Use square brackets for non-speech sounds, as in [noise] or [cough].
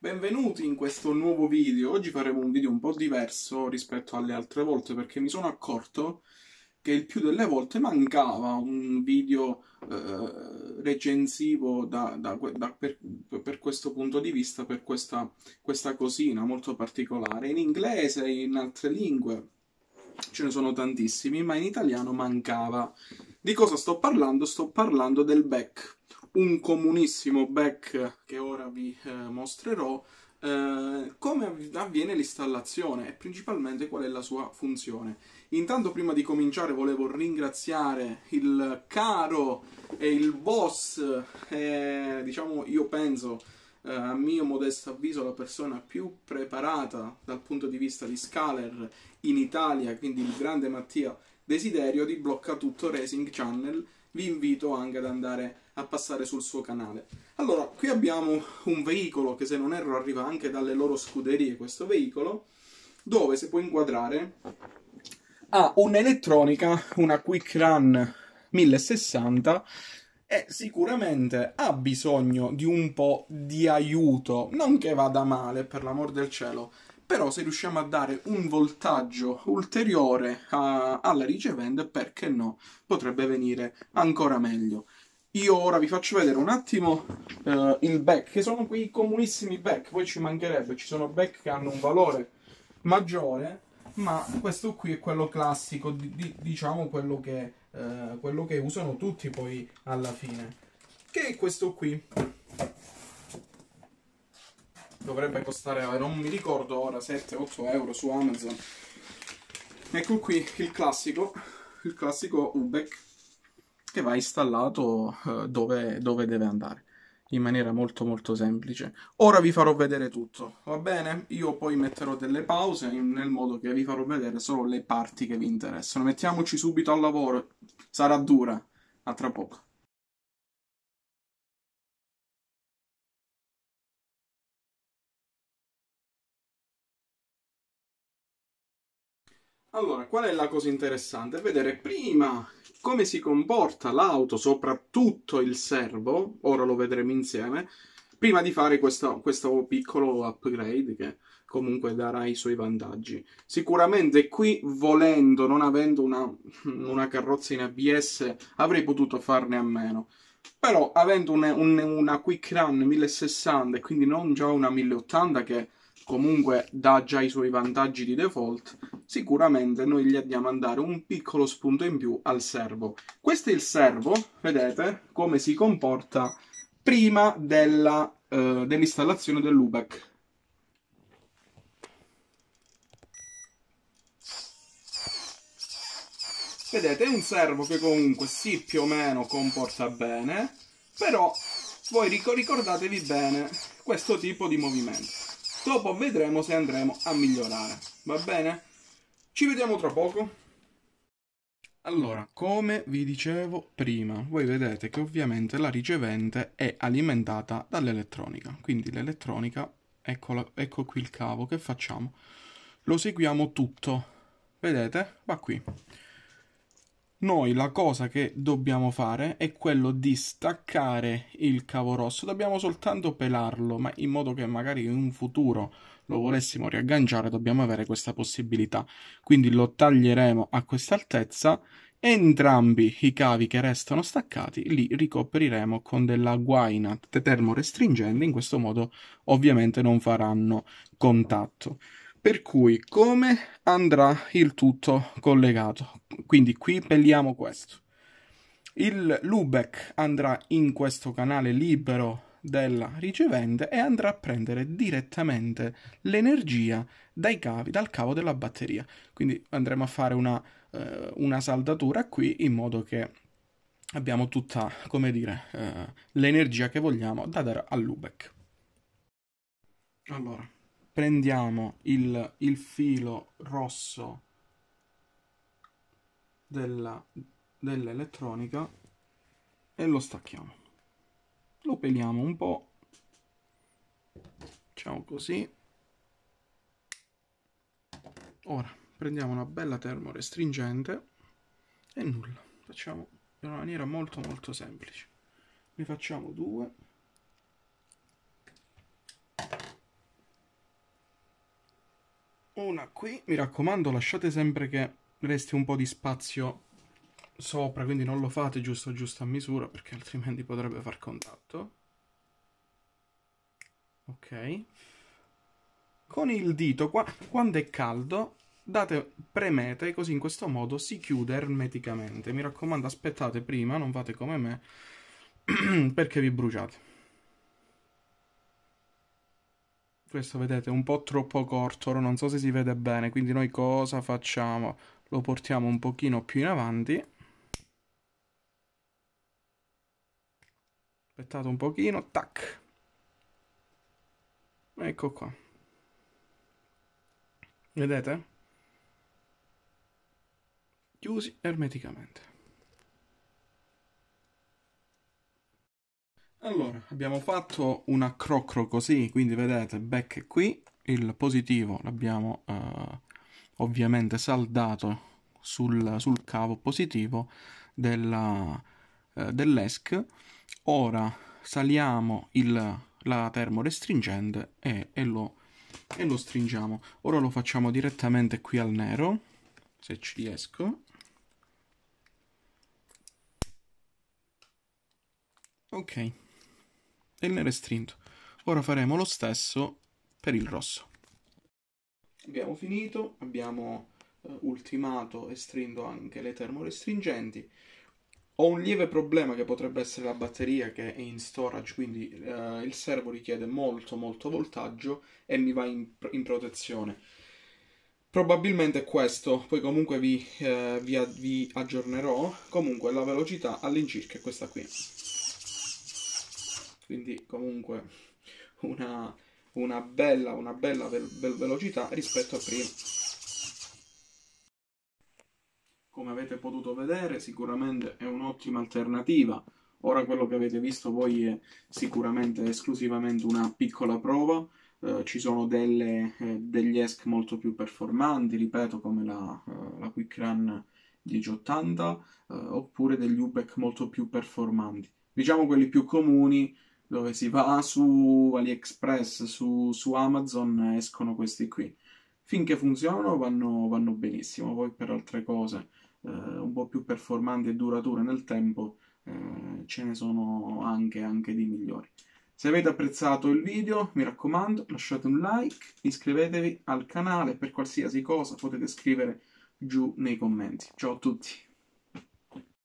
Benvenuti in questo nuovo video. Oggi faremo un video un po' diverso rispetto alle altre volte perché mi sono accorto che il più delle volte mancava un video eh, recensivo da, da, da, per, per, questo punto di vista, per questa, questa cosina molto particolare. In inglese e in altre lingue ce ne sono tantissimi, ma in italiano mancava. Di cosa sto parlando? Sto parlando del back un comunissimo back che ora vi eh, mostrerò, eh, come avviene l'installazione e principalmente qual è la sua funzione. Intanto prima di cominciare volevo ringraziare il caro e il boss, eh, diciamo io penso eh, a mio modesto avviso la persona più preparata dal punto di vista di scaler in Italia, quindi il grande Mattia Desiderio di Blocca Tutto Racing Channel, vi invito anche ad andare a a passare sul suo canale. Allora, qui abbiamo un veicolo che se non erro arriva anche dalle loro scuderie, questo veicolo, dove si può inquadrare ha ah, un'elettronica, una Quick Run 1060 e sicuramente ha bisogno di un po' di aiuto, non che vada male per l'amor del cielo, però se riusciamo a dare un voltaggio ulteriore a, alla ricevente, perché no, potrebbe venire ancora meglio. Io ora vi faccio vedere un attimo uh, il back, che sono quei comunissimi back, poi ci mancherebbe, ci sono back che hanno un valore maggiore, ma questo qui è quello classico, di, di, diciamo quello che, uh, quello che usano tutti poi alla fine, che è questo qui. Dovrebbe costare, eh, non mi ricordo ora, 7-8 euro su Amazon. Ecco qui il classico, il classico back che va installato eh, dove, dove deve andare in maniera molto molto semplice. Ora vi farò vedere tutto, va bene? Io poi metterò delle pause in, nel modo che vi farò vedere solo le parti che vi interessano. Mettiamoci subito al lavoro, sarà dura. A tra poco. Allora, qual è la cosa interessante? Vedere prima come si comporta l'auto, soprattutto il servo, ora lo vedremo insieme, prima di fare questo, questo piccolo upgrade che comunque darà i suoi vantaggi. Sicuramente qui, volendo, non avendo una, una carrozza in ABS, avrei potuto farne a meno. Però, avendo un, un, una Quick Run 1060 e quindi non già una 1080 che comunque dà già i suoi vantaggi di default, sicuramente noi gli andiamo a dare un piccolo spunto in più al servo. Questo è il servo, vedete come si comporta prima eh, dell'installazione eh, dell dell'UBEC. Vedete, è un servo che comunque si sì, più o meno comporta bene, però voi ricordatevi bene questo tipo di movimento. Dopo vedremo se andremo a migliorare, va bene? Ci vediamo tra poco. Allora, come vi dicevo prima, voi vedete che ovviamente la ricevente è alimentata dall'elettronica, quindi l'elettronica, ecco qui il cavo, che facciamo? Lo seguiamo tutto, vedete? Va qui. Noi la cosa che dobbiamo fare è quello di staccare il cavo rosso, dobbiamo soltanto pelarlo, ma in modo che magari in futuro lo volessimo riagganciare dobbiamo avere questa possibilità. Quindi lo taglieremo a questa altezza, entrambi i cavi che restano staccati li ricopriremo con della guaina termorestringente, in questo modo ovviamente non faranno contatto per cui come andrà il tutto collegato quindi qui pelliamo questo il Lubeck andrà in questo canale libero della ricevente e andrà a prendere direttamente l'energia dai cavi, dal cavo della batteria. Quindi andremo a fare una, eh, una saldatura qui in modo che abbiamo tutta, come dire, eh, l'energia che vogliamo da dare all'UBEC. Allora, prendiamo il, il filo rosso dell'elettronica e lo stacchiamo lo peliamo un po facciamo così ora prendiamo una bella termorestringente e nulla facciamo in una maniera molto molto semplice ne facciamo due una qui. Mi raccomando, lasciate sempre che resti un po' di spazio sopra, quindi non lo fate giusto giusto a misura, perché altrimenti potrebbe far contatto. Ok. Con il dito, qua, quando è caldo, date, premete, così in questo modo si chiude ermeticamente. Mi raccomando, aspettate prima, non fate come me, [clears throat] perché vi bruciate. Questo vedete è un po' troppo corto, ora non so se si vede bene, quindi noi cosa facciamo? Lo portiamo un pochino più in avanti. Aspettate un pochino, tac. Ecco qua. Vedete? Chiusi ermeticamente. Allora, abbiamo fatto una crocro così, quindi vedete back qui, il positivo l'abbiamo eh, ovviamente saldato sul, sul, cavo positivo della, eh, dell'ESC. Ora saliamo il, la termorestringente e, e, lo, e lo stringiamo. Ora lo facciamo direttamente qui al nero, se ci riesco. Ok e il nero è strinto. Ora faremo lo stesso per il rosso. Abbiamo finito, abbiamo eh, ultimato e strinto anche le termorestringenti. Ho un lieve problema che potrebbe essere la batteria che è in storage, quindi eh, il servo richiede molto molto voltaggio e mi va in, in protezione. Probabilmente è questo, poi comunque vi, eh, vi, vi aggiornerò. Comunque la velocità all'incirca è questa qui quindi comunque una, una bella, una bella ve- ve- velocità rispetto a prima. Come avete potuto vedere sicuramente è un'ottima alternativa, ora quello che avete visto voi è sicuramente esclusivamente una piccola prova, eh, ci sono delle, eh, degli ESC molto più performanti, ripeto come la, eh, la Quick Run 1080 eh, oppure degli UBEC molto più performanti. Diciamo quelli più comuni dove si va su AliExpress, su, su Amazon, escono questi qui. Finché funzionano vanno, vanno benissimo, poi per altre cose eh, un po' più performanti e durature nel tempo eh, ce ne sono anche, anche di migliori. Se avete apprezzato il video, mi raccomando, lasciate un like, iscrivetevi al canale, per qualsiasi cosa potete scrivere giù nei commenti. Ciao a tutti!